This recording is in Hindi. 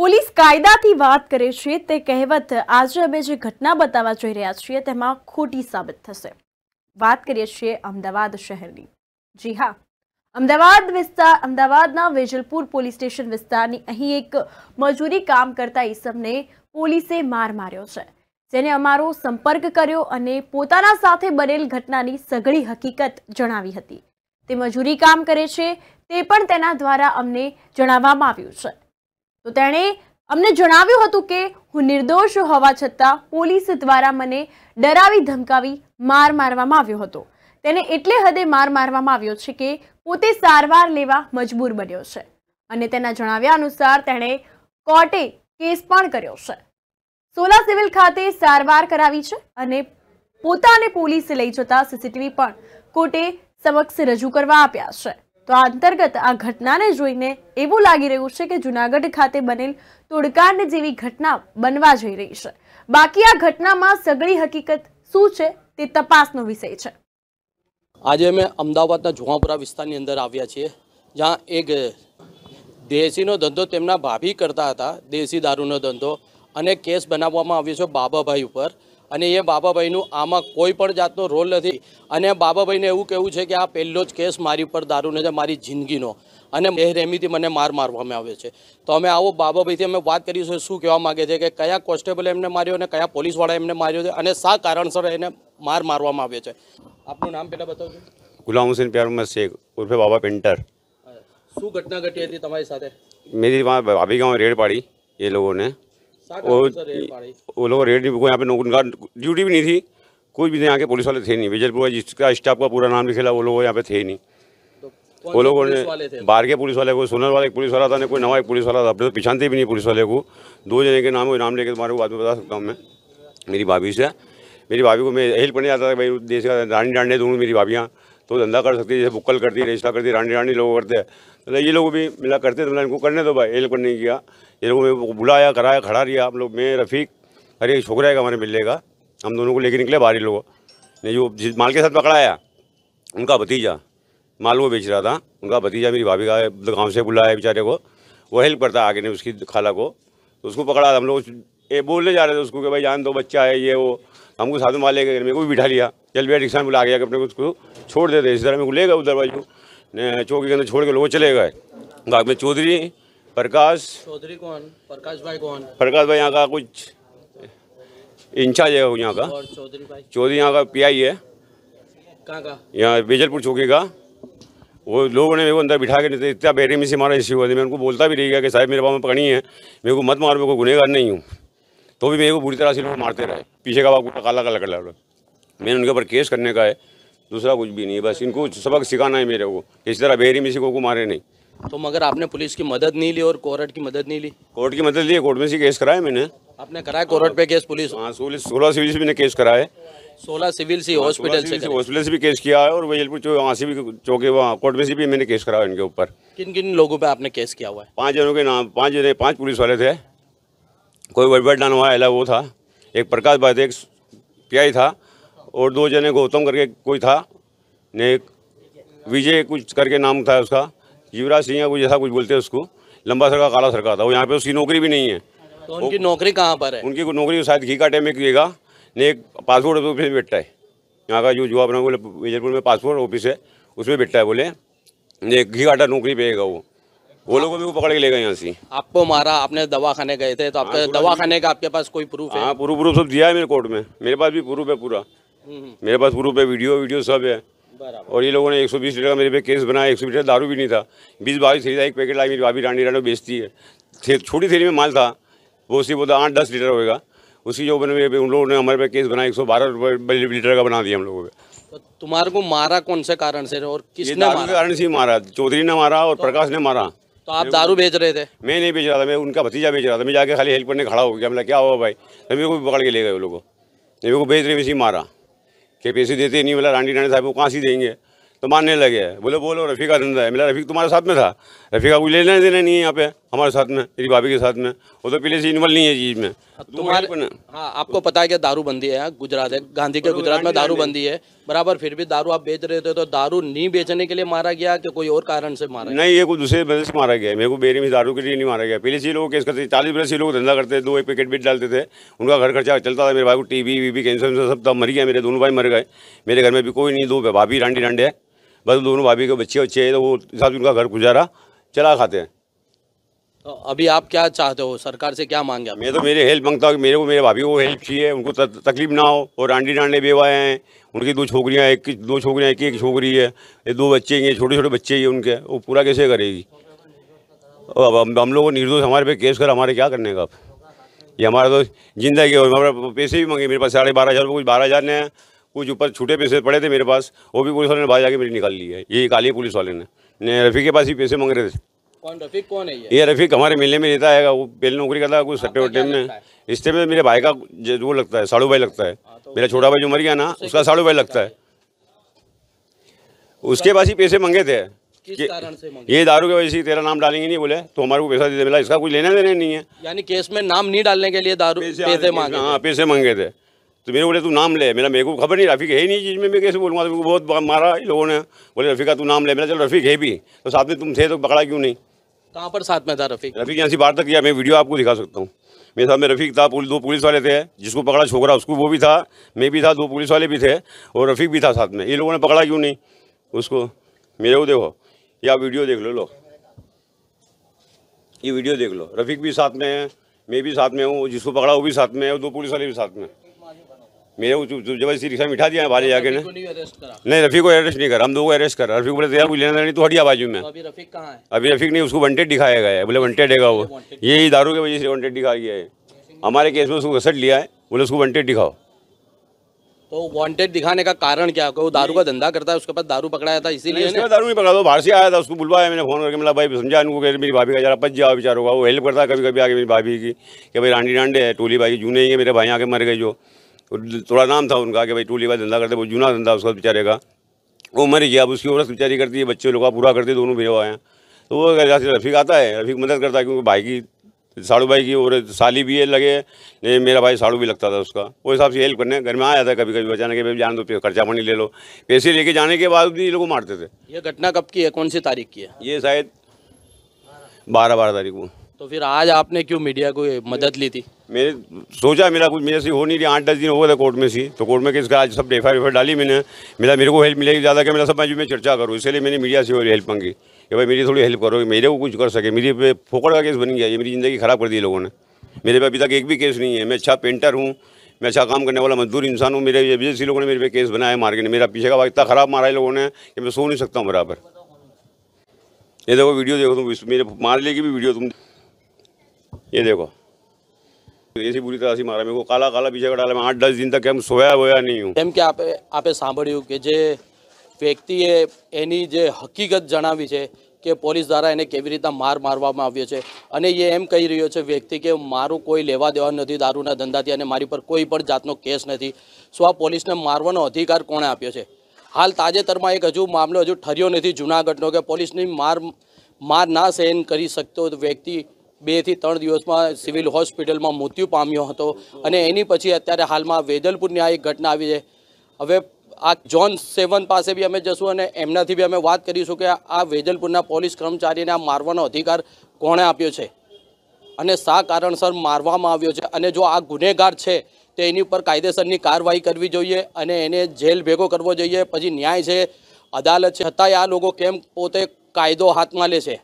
પોલીસ કાયદાથી વાત કરે છે તે કહેવત આજે અમે જે ઘટના બતાવવા જઈ રહ્યા છીએ તેમાં ખોટી સાબિત થશે વાત કરીએ છીએ અમદાવાદ શહેરની જી હા અમદાવાદ વિસ્તાર અમદાવાદના વેજલપુર પોલીસ સ્ટેશન વિસ્તારની અહીં એક મજૂરી કામ કરતા ઈસમને પોલીસે માર માર્યો છે જેને અમારો સંપર્ક કર્યો અને પોતાના સાથે બનેલ ઘટનાની સઘળી હકીકત જણાવી હતી તે મજૂરી કામ કરે છે તે પણ તેના દ્વારા અમને જણાવવામાં આવ્યું છે તો તેણે અમને જણાવ્યું હતું કે હું નિર્દોષ હોવા છતાં પોલીસ દ્વારા મને ડરાવી ધમકાવી માર મારવામાં આવ્યો હતો તેને એટલે હદે માર મારવામાં આવ્યો છે કે પોતે સારવાર લેવા મજબૂર બન્યો છે અને તેના જણાવ્યા અનુસાર તેણે કોર્ટે કેસ પણ કર્યો છે સોલા સિવિલ ખાતે સારવાર કરાવી છે અને પોતાને પોલીસે લઈ જતા સીસીટીવી પણ કોર્ટે સમક્ષ રજૂ કરવા આપ્યા છે તો આ અંતર્ગત આ ઘટનાને જોઈને એવું લાગી રહ્યું છે કે જુનાગઢ ખાતે બનેલ તોડકાંડ જેવી ઘટના બનવા જઈ રહી છે બાકી આ ઘટનામાં સગળી હકીકત શું છે તે તપાસનો વિષય છે આજે અમે અમદાવાદના જુહાપુરા વિસ્તારની અંદર આવ્યા છીએ જ્યાં એક દેશીનો ધંધો તેમના ભાભી કરતા હતા દેશી દારૂનો ધંધો અને કેસ બનાવવામાં આવ્યો છે બાબાભાઈ ઉપર અને એ બાબાભાઈનું આમાં કોઈ પણ જાતનો રોલ નથી અને બાબાભાઈને એવું કહેવું છે કે આ પેલ્લોજ કેસ મારી ઉપર દારૂને જ મારી જિંદગીનો અને એ રેહમીતી મને માર મારવામે આવે છે તો અમે આવો બાબાભાઈ થી અમે વાત કરીશું શું કેવા માંગે છે કે કયા કોસ્ટેબલ એમને માર્યો અને કયા પોલીસવાળા એમને માર્યો અને સા કારણસર એને માર મારવામાં આવે છે આપનું નામ પહેલા બતાવો ગુલામસિંહ પિયરમસે ઉર્ફે બાબા પින්ટર શું ઘટના ઘટી હતી તમારી સાથે મારી માં ભાભી ગામ રેડ પડી એ લોકોને वो लोग रेड भी यहाँ पे उनका ड्यूटी भी नहीं थी कुछ भी नहीं यहाँ के पुलिस वाले थे नहीं विजयपुर जिसका स्टाफ का पूरा नाम लिखेला वो लोग यहाँ पे थे नहीं तो वो लोगों ने बाहर के पुलिस वाले को सोनल वाले पुलिस वाला था ना कोई नवा एक पुलिस वाला था अपने तो पहचानते भी नहीं पुलिस वाले को दो जने के नाम नाम लेके तुम्हारे को बाद में बता सकता हूँ मैं मेरी भाभी से मेरी भाभी को मैं हेल्प करने जाता था भाई देश का डांडी डांडे दूँ मेरी भाभियाँ तो धंधा कर सकती है जैसे बुक्कल करती है रिश्ता करती है रानी रानी लोग करते हैं मतलब ये लोग भी मिला करते थे मतलब तो इनको करने दो भाई ये लोग नहीं किया ये लोगों ने बुलाया कराया खड़ा रिया हम लोग मैं रफ़ीक अरे छोकरा है हमारे मिलने का हम दोनों को लेके निकले बाहरी लोग ने जो जिस माल के साथ पकड़ाया उनका भतीजा माल वो बेच रहा था उनका भतीजा मेरी भाभी का गाँव से बुलाया बेचारे को वो हेल्प करता आगे ने उसकी खाला को तो उसको पकड़ा था हम लोग ये बोलने जा रहे थे उसको कि भाई जान दो बच्चा है ये वो हमको साधु माल लेकर मेरे को भी बिठा लिया चल बैठ रिक्शा में बुला गया कि अपने उसको छोड़ देते इस तरह को ले गए उधर भाई को चौकी के अंदर छोड़ के लोग चले गए बाद में चौधरी प्रकाश चौधरी कौन प्रकाश भाई कौन प्रकाश भाई यहाँ का कुछ इंचार्ज है यहाँ का चौधरी भाई चौधरी यहाँ का पीआई है कहाँ का यहाँ बेजलपुर चौकी का वो लोगों ने मेरे को अंदर बिठा के नहीं इतना में से मारा इसी हुआ था मैं उनको बोलता भी रही गया कि साहब मेरे पास पकड़ी है मेरे को मत मारो मेरे को गुनहगार नहीं हूँ तो भी मेरे को बुरी तरह से लोग मारते रहे पीछे का बाप काला काला है मैंने उनके ऊपर केस करने का है दूसरा कुछ भी नहीं बस इनको सबक सिखाना है मेरे को इस तरह बेरी में को मारे नहीं तो मगर आपने पुलिस की मदद नहीं ली और कोर्ट की मदद नहीं ली कोर्ट की मदद ली कोर्ट में से केस कराया मैंने आपने कराया कोर्ट पे केस पुलिस हाँ सोलह सोलह सिविल से भी केस कराया है सोलह सिविल से हाँ, हॉस्पिटल से हॉस्पिटल से भी केस किया है और वहीपुर चौक वहाँ से भी चौके वहाँ कोर्ट में से भी मैंने केस कराया इनके ऊपर किन किन लोगों पर आपने केस किया हुआ है पाँच जनों के नाम पाँच जने पाँच पुलिस वाले थे कोई वर्ड डान हुआ वो था एक प्रकाश भाई थे एक पी था और दो जने गौतम करके कोई था ने विजय कुछ करके नाम था उसका युवराज सिंह या कुछ ऐसा कुछ बोलते हैं उसको लंबा सरका काला सरका था वो यहाँ पे उसकी नौकरी भी नहीं है तो उनकी नौकरी कहाँ पर है उनकी नौकरी शायद घी काटे में किएगा ने एक पासपोर्ट ऑफिस में बैठा है यहाँ का जो जो अपना बोले विजयपुर में पासपोर्ट ऑफिस है उसमें बैठा है बोले ने घी काटा नौकरी पेगा वो वो लोगों को पकड़ के ले गए यहाँ से आपको मारा आपने दवा खाने गए थे तो आपके हाँ, दवा खाने का आपके पास कोई प्रूफ है हाँ प्रूफ प्रूफ सब दिया है मेरे कोर्ट में मेरे पास भी प्रूफ है पूरा हम्म। मेरे पास ग्रुप है वीडियो वीडियो सब है और ये लोगों ने 120 लीटर का मेरे पे केस बनाया 120 लीटर दारू भी नहीं था बीस बाईस खरीदा एक पैकेट लाई मेरी भाभी रानी रानो बेचती है छोटी थैली में माल था वो उसी बोलता आठ दस लीटर होगा उसी जो मेरे पे उन लोगों ने हमारे पे केस बनाया एक सौ बारह लीटर का बना दिया हम लोगों को तो तुम्हारे को मारा कौन से कारण से और किसने मारा कारण से मारा चौधरी ने मारा और तो- प्रकाश ने मारा तो आप दारू बेच रहे थे मैं नहीं बेच रहा था मैं उनका भतीजा बेच रहा था मैं जाके खाली हेल्पर ने खड़ा हो गया हमला क्या हुआ भाई तो मेरे को भी पकड़ के ले गए वो लोगों मेरे को बेच रहे वैसे ही मारा के पैसे देते नहीं बोला रानी रानी साहब को कहाँ सी देंगे तो मानने लगे बोले बोलो रफ़ी का धंधा है मिला रफ़ी तुम्हारे साथ में था रफीका कोई लेना देना नहीं है यहाँ पे हमारे साथ में मेरी भाभी के साथ में वो तो पहले से इन्वॉल्व नहीं है चीज़ में तुम्हारे हाँ आपको पता है कि दारूबंदी है गुजरात है गांधी के गुजरात में दारूबंदी है बराबर फिर भी दारू आप बेच रहे थे तो दारू नहीं बेचने के लिए मारा गया कि कोई और कारण से मारा नहीं ये कोई दूसरे वजह से मारा गया मेरे को बेरी में दारू के लिए नहीं मारा गया पहले से लोग केस करते चालीस बरस से लोग धंधा करते दो एक पैकेट बेट डालते थे उनका घर खर्चा चलता था मेरे भाई को टीबी वीबी कैंसर सब तब मर गया मेरे दोनों भाई मर गए मेरे घर में भी कोई नहीं दो भाभी डांडी डांडे है बस दोनों भाभी के बच्चे बच्चे तो वो हिसाब से उनका घर गुजारा चला खाते हैं तो अभी आप क्या चाहते हो सरकार से क्या मांगे मैं तो मेरे हेल्प मांगता हूँ मेरे को मेरे भाभी को हेल्प चाहिए उनको तकलीफ ना हो और आंडी डांडे बेवाए हैं उनकी दो छोकरियाँ एक दो छोकरियाँ एक एक छोकरी है ये दो बच्चे हैं छोटे छोटे बच्चे ही उनके वो पूरा कैसे करेगी अब हम, हम लोग निर्दोष हमारे पे केस कर हमारे क्या करने का आप ये हमारा तो जिंदा के हमारे पैसे भी मांगे मेरे पास साढ़े बारह हज़ार कुछ बारह हज़ार ने कुछ ऊपर छूटे पैसे पड़े थे मेरे पास वो भी पुलिस वाले ने बाहर जाके मेरी निकाल ली है ये काली पुलिस वाले ने रफ़ी के पास ही पैसे मांग रहे थे कौन रफीक कौन है ये ये रफीक हमारे मिलने में रहता है वो पहले नौकरी करता है कुछ सट्टे वट्टे में रिश्ते में मेरे भाई का वो लगता है साड़ू भाई लगता है हाँ, तो मेरा छोटा भाई जो मर गया ना उसका साड़ू भाई लगता है उसके पास ही पैसे मंगे थे ये दारू के वजह से तेरा नाम डालेंगे नहीं बोले तो हमारे को पैसा दे मिला इसका कोई लेना देना नहीं है यानी केस में नाम नहीं डालने के लिए दारू पैसे मांगे हाँ पैसे मांगे थे तो मेरे बोले तू नाम ले मेरा मेरे को खबर नहीं रफीक है नहीं चीज़ में मैं कैसे बोलूँगा तो बहुत मारा लोगों ने बोले रफीका तू नाम ले मेरा चल रफीक है भी तो साथ में तुम थे तो पकड़ा क्यों नहीं कहाँ पर साथ में था रफीक रफीक यहाँ से बाहर तक किया मैं वीडियो आपको दिखा सकता हूँ मेरे साथ में रफीक था दो पुलिस वाले थे जिसको पकड़ा छोकरा उसको वो भी था मैं भी था दो पुलिस वाले भी थे और रफीक भी था साथ में ये लोगों ने पकड़ा क्यों नहीं उसको मेरे को देखो या वीडियो देख लो लो ये वीडियो देख लो रफीक भी साथ में है मैं भी साथ में हूँ जिसको पकड़ा वो भी साथ में है और दो पुलिस वाले भी साथ में मेरे को जबरदस्ती रिक्शा बिठा दिया भाले जाके ने नहीं रफी को अरेस्ट नहीं कर हम दो को अरेस्ट कर रफी बोले तेरा कुछ लेना नहीं तो हटिया बाजू में तो अभी रफीक कहाँ है अभी रफीक नहीं उसको वनटेड दिखाया गया है बोले वनटेड है वो यही दारू की वजह से वनटेड दिखाया गया है हमारे केस में उसको घसट लिया है बोले उसको वनटेड दिखाओ तो वांटेड दिखाने का कारण क्या वो दारू का धंधा करता है उसके पास दारू पकड़ाया था इसीलिए इसने दारू नहीं पकड़ा तो बाहर से आया था उसको बुलवाया मैंने फोन करके मिला भाई समझा उनको कि मेरी भाभी का जरा पच जाओ बेचारों का वो हेल्प करता कभी कभी आगे मेरी भाभी की कि भाई रांडी रांडे है टोली भाई जूने ही है मेरे भाई आगे मर गए जो थोड़ा नाम था उनका कि भाई टूली का धंधा करते वो जूना धंधा उसका बेचारे का वो मर गया अब उसकी औरत बेचारी करती है बच्चे लोग पूरा करते दोनों भेजा हैं तो वो रफीक आता है रफीक मदद करता है क्योंकि भाई की साड़ू भाई की और साली भी है लगे नहीं मेरा भाई साड़ू भी लगता था उसका वो हिसाब से हेल्प करने घर में आया था कभी कभी बचाने के भाई जान दो खर्चा पानी ले लो पैसे लेके जाने के बाद भी ये लोग मारते थे ये घटना कब की है कौन सी तारीख की है ये शायद बारह बारह तारीख को तो फिर आज आपने क्यों मीडिया को मदद ली थी मेरे सोचा मेरा कुछ मेरे से हो नहीं रही आठ दस दिन हो गए थे कोर्ट में सी तो कोर्ट में किसका आज सब एफ आई डाली मैंने मेरा मेरे को हेल्प मिलेगी ज़्यादा क्या मेरा सब मैं चर्चा करूँ इसलिए मैंने मीडिया से हेल्प मांगी कि भाई मेरी थोड़ी हेल्प करो मेरे को कुछ कर सके मेरे पे फोकड़ का केस बन गया ये मेरी ज़िंदगी ख़राब कर दी लोगों ने मेरे पे अभी तक एक भी केस नहीं है मैं अच्छा पेंटर हूँ मैं अच्छा काम करने वाला मजदूर इंसान हूँ मेरे एजेंसी लोगों ने मेरे पे केस बनाया मार के मेरा पीछे का वक्त इतना ख़राब मारा है लोगों ने कि मैं सो नहीं सकता हूँ बराबर ये देखो वीडियो देखो तुम मेरे मार लेगी भी वीडियो तुम ये देखो એસી પૂરી થશે મારા મેં કાલા કાલા બીજા કડા મેં આઠ દસ દિન તક એમ સોયા વોયા નહીં હું એમ કે આપે આપે સાંભળ્યું કે જે વ્યક્તિએ એની જે હકીકત જણાવી છે કે પોલીસ દ્વારા એને કેવી રીતના માર મારવામાં આવ્યો છે અને એ એમ કહી રહ્યો છે વ્યક્તિ કે મારું કોઈ લેવા દેવા નથી દારૂના ધંધાથી અને મારી પર કોઈ પણ જાતનો કેસ નથી શું આ પોલીસને મારવાનો અધિકાર કોણે આપ્યો છે હાલ તાજેતરમાં એક હજુ મામલો હજુ ઠર્યો નથી જૂનાગઢનો કે પોલીસની માર માર ના સહન કરી શકતો વ્યક્તિ બેથી ત્રણ દિવસમાં સિવિલ હોસ્પિટલમાં મૃત્યુ પામ્યો હતો અને એની પછી અત્યારે હાલમાં વેદલપુરની આ એક ઘટના આવી છે હવે આ જોન સેવન પાસે બી અમે જશું અને એમનાથી બી અમે વાત કરીશું કે આ વેજલપુરના પોલીસ કર્મચારીને આ મારવાનો અધિકાર કોણે આપ્યો છે અને શા કારણસર મારવામાં આવ્યો છે અને જો આ ગુનેગાર છે તો એની ઉપર કાયદેસરની કાર્યવાહી કરવી જોઈએ અને એને જેલ ભેગો કરવો જોઈએ પછી ન્યાય છે અદાલત છે છતાંય આ લોકો કેમ પોતે કાયદો હાથમાં લે છે